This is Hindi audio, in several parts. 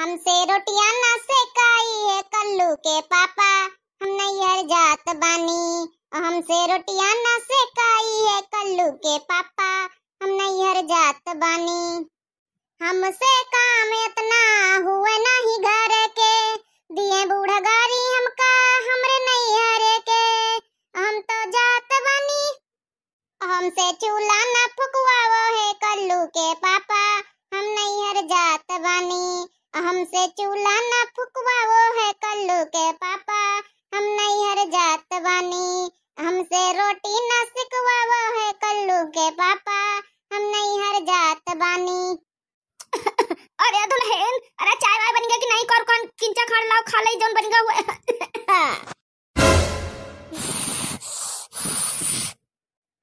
हमसे रोटियां ना सेकाई है कल्लू के पापा हम नैयर जात बानी हमसे रोटियां ना सेकाई है कल्लू के पापा हम नैयर जात बानी हमसे काम इतना हुए नहीं घर के दिए बूढ़ा गारी हमका हमरे नैयर के हम तो जात बानी हमसे चूल फुकवा वो है कल्लू के पापा हम नैहर जात बानी हमसे रोटी न सिकवा वो है कल्लू के पापा हम नैहर जात बानी अरे दुल्हन अरे चाय वाय बन गया कि नहीं कौन कौन किंचा खाड़ लाओ खा ले जोन बन गया हुआ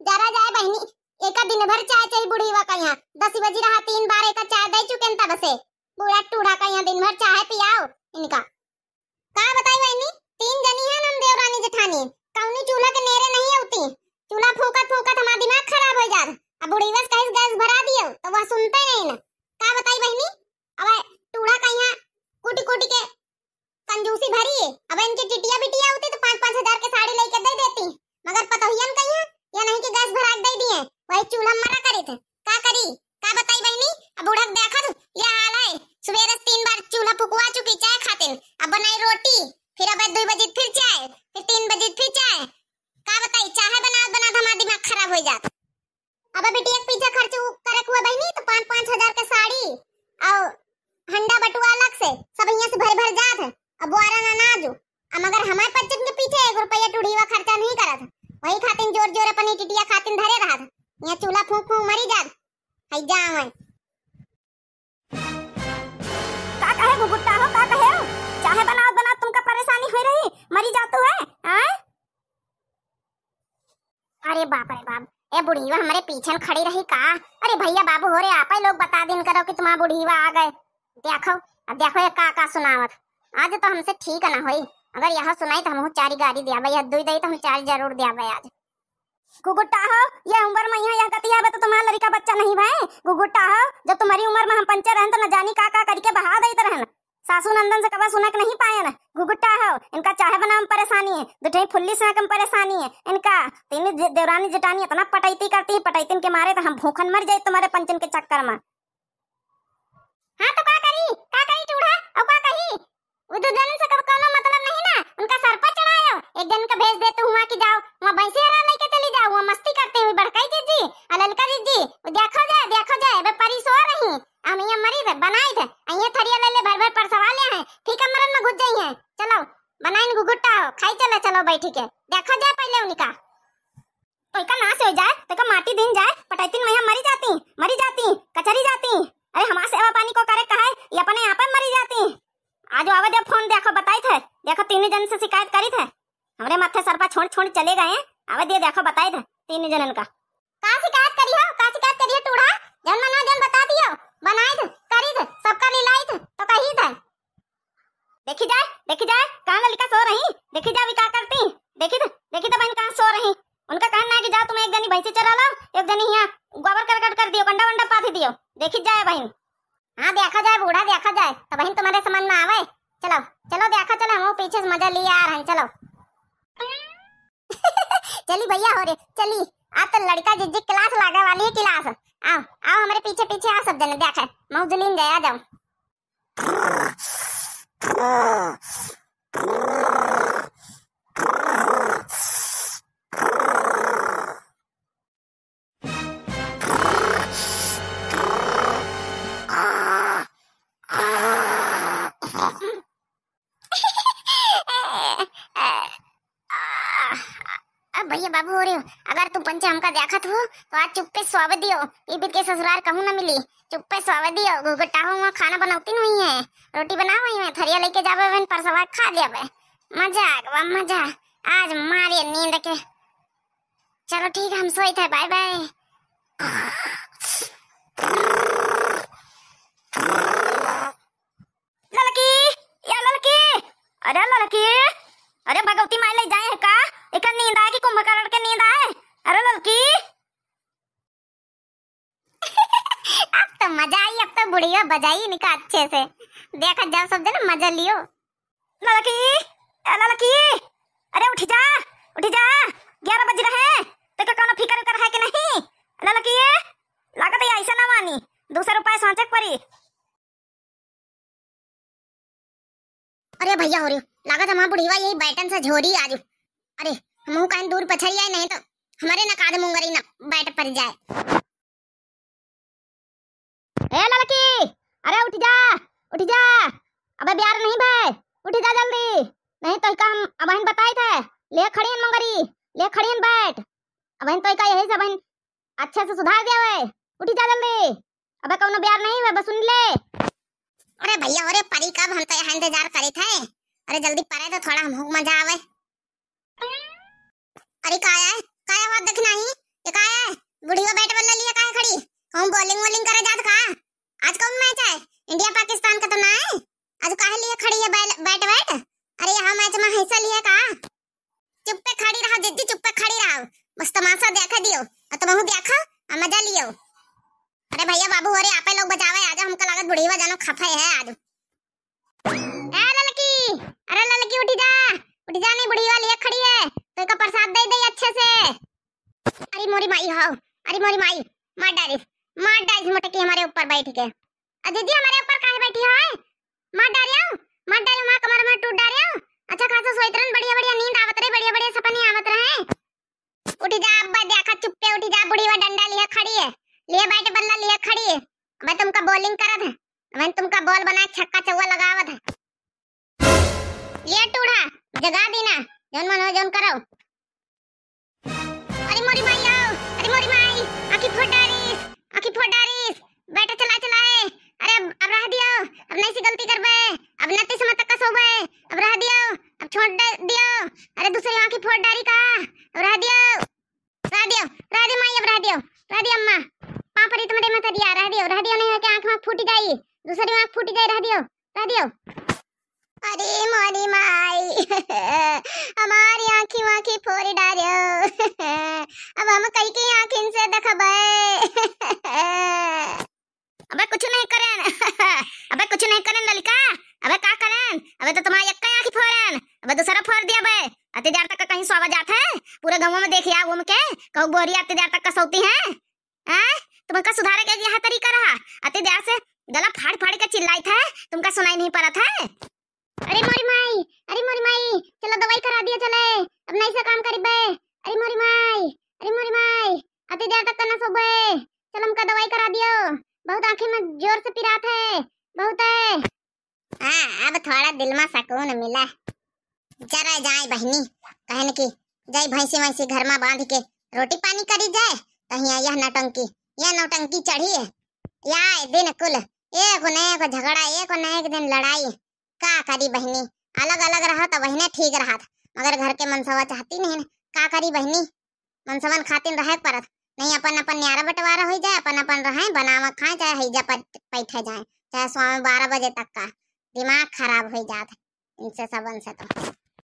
जरा जाए बहनी एका दिन भर चाय चाहिए बुढ़ीवा का यहाँ दस बजे रहा तीन बार एका चाय दे चुके बसे बूढ़ा टूढ़ा का यहाँ दिन भर चाय पियाओ इनका कहा बताई बहनी होई जात अब बेटी एक पिज्जा खर्च करे हुए भाई नहीं तो 5 5000 के साड़ी और हंडा बटुआ अलग से सब यहां से भर भर जात है अब बुआरा ना ना जो अब अगर हमार बच्चन के पीछे एक रुपया टुड़ीवा खर्चा नहीं करा था वही खातिन जोर जोर अपनी टिटिया खातिन धरे रहा था यहाँ चूल्हा फूंक फूंक मरी जात है जाओ है का कहे गुगुट्टा हो का कहे हो चाहे बनाओ बनाओ तुमका परेशानी हो रही मरी जातू है हैं अरे बाप रे बाप ए बुढ़ीवा हमारे पीछे खड़ी रही का अरे भैया बाबू हो रे आप ही लोग बता दिन करो कि तुम्हारा बुढ़ीवा आ गए देखो अब देखो ये का का सुनावत आज तो हमसे ठीक ना होई अगर यहाँ सुनाई तो हम चार गाड़ी दिया भैया दुई दई तो हम चार जरूर दिया भाई आज गुगुट्टा हो ये उम्र में यहाँ गतिया तो तुम्हारा लड़का बच्चा नहीं भाई गुगुट्टा हो जब तुम्हारी उम्र में हम पंचे रहन तो न जानी का का करके बहा दई रहन सासू नंदन से कबा सुना नहीं पाए ना जठई फुल्ली से कम परेशानी है इनका तीन देवरानी जेठानी इतना तो पटैती करती है पटैतीन के मारे तो हम भूखन मर जाए तुम्हारे पंचन के चक्कर में हाँ तो का करी का करी टूढ़ा और का कही वो तो जन से कब कोनो मतलब नहीं ना उनका सर पर चढ़ायो एक दिन का भेज देते हुआ कि जाओ वहां भैंसी हरा लेके चली जाओ वहां मस्ती करते हुए बड़काई जी जी अललका जी जी देखो जाए तीन जन से शिकायत करी थे हमरे मथे पर छोड़ छोड़ चले गए अब आवे देखो बताए थे तीन जनन का का शिकायत करी हो का शिकायत करी हो टूढ़ा जन मना जन बता दियो बनाए थे करी थे सबका लीलाई थे तो कही थे देखी जाए देखी जाए कहां ललिका सो रही देखी जा विका करती देखी थे देखी तो बहन कहां सो रही उनका कहना है कि जाओ तुम एक जनी भैंसे चरा लाओ एक जनी यहाँ गोबर कर कट कर दियो बंडा बंडा पाथी दियो देखी जाए बहन हाँ देखा जाए बूढ़ा देखा जाए तो बहन तुम्हारे समझ में आवे चलो चलो देखो चलो हम पीछे से मजा लिए आ रहे हैं चलो चली भैया हो रे चली आ तो लड़का जिज्जी क्लास लागे वाली है क्लास आओ आओ हमारे पीछे पीछे आ सब जने देखे मौजूलीन गया जाओ भैया बाबू हो रही हूँ अगर तू पंचे हमका देखत हो तो आज चुप्पे स्वागत दियो बीबी के ससुराल कहूँ ना मिली चुप्पे स्वागत दियो घुघटा हो वहाँ खाना बनाती नहीं है रोटी बना हुई मैं थरिया लेके जाबे वन पर सवार खा लिया बे मजा आ मजा आज मारिए नींद के चलो ठीक है हम सोए थे बाय बाय लड़की या लड़की अरे लड़की अरे भगवती माई ले जाए कुंभकर्ण के नींद आए अरे लड़की अब तो मजा आई अब तो बुढ़िया बजाई निका अच्छे से देखा जाओ सब देना मजा लियो लड़की लड़की अरे उठ जा उठ जा ग्यारह बज रहे हैं तो क्या कोनो फिकर उकर है कि नहीं लड़की लागत है ऐसा ना मानी दूसरा उपाय सोचक परी अरे भैया हो रही लागत हमारा बुढ़ीवा यही बैठन से झोरी आ आज अरे हम कान दूर पछड़िया नहीं तो हमारे ना काद मुंगरी ना बैठ पर जाए ए लड़की अरे उठ जा उठ जा अबे बिहार नहीं भाई उठ जा जल्दी नहीं तो हम अबहन बताए थे ले खड़ियन मुंगरी ले खड़ियन बैठ अबहन तो का यही सबहन अच्छे से सुधार दे वे उठ जा जल्दी अबे कोनो बिहार नहीं है बस सुन ले अरे भैया अरे परी कब हम तो यहां इंतजार करे थे अरे जल्दी परे तो थोड़ा हम मजा आवे अरे काया है काया बात देख नहीं ये काया है बुढ़िया बैट बल्ला लिए काया खड़ी कहूं बॉलिंग बॉलिंग करे जात का आज कौन मैच है इंडिया पाकिस्तान का तो ना है आज काहे लिए खड़ी है बैट बैट अरे यहां मैच में हिस्सा लिए का चुप पे खड़ी रहा दीदी चुप पे खड़ी रहा बस तमाशा देखा दियो और तुम तो देखा और मजा लियो अरे भैया बाबू अरे आपे लोग बचावे आजा हमका लागत बुढ़ी हुआ जानो खफे है आज ए ललकी अरे ललकी उठी जा उठी जा नहीं बुढ़ी वाली खड़ी है तो को प्रसाद दे दे अच्छे से अरे मोरी माई हाउ अरे मोरी माई मार डालिस मार डाली मोटकी हमारे ऊपर बैठी के अ दीदी हमारे ऊपर काहे बैठी है मार डाली आओ मार डाली मां कमर में टूट डाली आओ अच्छा खासा सोई तरन बढ़िया बढ़िया नींद आवत रही बढ़िया बढ़िया सपने आवत रहे उठ जा अब्बा देखा चुप्पे उठ जा बूढ़ी वा डंडा लिया खड़ी है लिए बैट बल्ला लिए खड़ी है अब तुमका बॉलिंग करत है अब तुमका बॉल बना छक्का चौवा लगावत है लिए टूढ़ा जगा देना जन मन जन करो अरे मोरी माई आओ अरे मोरी माई आखी फोड़ डारिस आखी फोड़ डारिस बैठा चला चला चलाए अरे अब, अब रह दियो अब नई सी गलती कर बे अब नती समय तक सो बे अब रह दियो अब छोड़ दियो अरे दूसरी आखी फोड़ डारी का अब रह दियो रह दियो रह दियो माई अब रह दियो रह दियो अम्मा पापड़ी तुम्हारे मत दिया रह दियो रह दियो नहीं है कि आंख में फूट जाई दूसरी आंख फूट जाए रह दियो रह दियो अरे मोरी माई हमारी आंखी वाखी फोड़ डाल अब हम कई की आंखिन से देख अबे कुछ नहीं करन अबे कुछ नहीं करन ललिका अबे का करन अबे तो तुम्हारी एक आंखी फोड़न अबे दूसरा फोर दिया बे अति देर तक कहीं सोवा जात है पूरे गांव में देखिया घूम के कहू गोरी अति देर तक का सोती है हैं तुमका सुधारे के यहाँ तरीका रहा अति देर से गला फाड़ फाड़ के चिल्लाई था तुमका सुनाई नहीं पड़ा था अरे मोरी माई अरे मोरी माई चलो दवाई करा दिया चले अब नहीं से काम करी बे अरे मोरी माई अरे मोरी माई अति देर तक करना सोबे चलो हमका दवाई करा दियो बहुत आंखें में जोर से पीरात है बहुत है हाँ अब थोड़ा दिल में सुकून मिला जरा जाए बहनी कहन की जाई भैंसी वैसी घर में बांध के रोटी पानी करी जाए कहीं यह नौटंकी यह नौटंकी चढ़ी है या दिन कुल एक न एक झगड़ा एक न एक दिन लड़ाई का करी बहनी अलग अलग रहा तो बहने ठीक रहा मगर घर के मनसवा चाहती नहीं का करी बहनी मनसवन खातिन रह पड़त नहीं अपन अपन न्यारा बंटवारा हो जाए अपन अपन रहे बनावा खाए चाहे हैजा पर बैठे जाए चाहे स्वामी बारह बजे तक का दिमाग खराब हो जाता इनसे सबन से तो